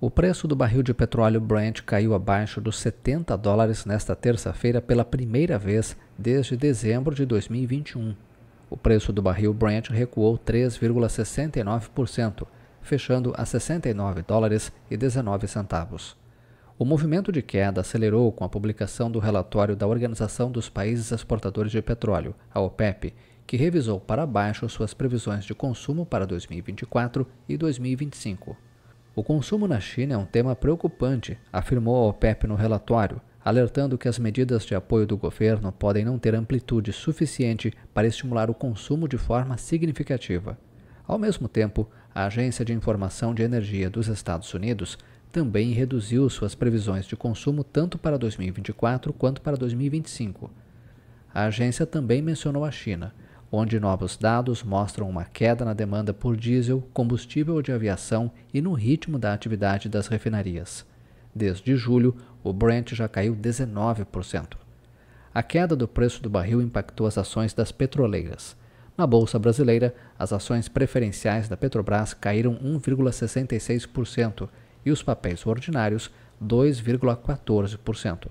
O preço do barril de petróleo Brent caiu abaixo dos 70 dólares nesta terça-feira pela primeira vez desde dezembro de 2021. O preço do barril Brent recuou 3,69%, fechando a 69 dólares e 19 centavos. O movimento de queda acelerou com a publicação do relatório da Organização dos Países Exportadores de Petróleo, a OPEP, que revisou para baixo suas previsões de consumo para 2024 e 2025. O consumo na China é um tema preocupante, afirmou a OPEP no relatório, alertando que as medidas de apoio do governo podem não ter amplitude suficiente para estimular o consumo de forma significativa. Ao mesmo tempo, a Agência de Informação de Energia dos Estados Unidos também reduziu suas previsões de consumo tanto para 2024 quanto para 2025. A agência também mencionou a China onde novos dados mostram uma queda na demanda por diesel, combustível de aviação e no ritmo da atividade das refinarias. Desde julho, o Brent já caiu 19%. A queda do preço do barril impactou as ações das petroleiras. Na bolsa brasileira, as ações preferenciais da Petrobras caíram 1,66% e os papéis ordinários 2,14%.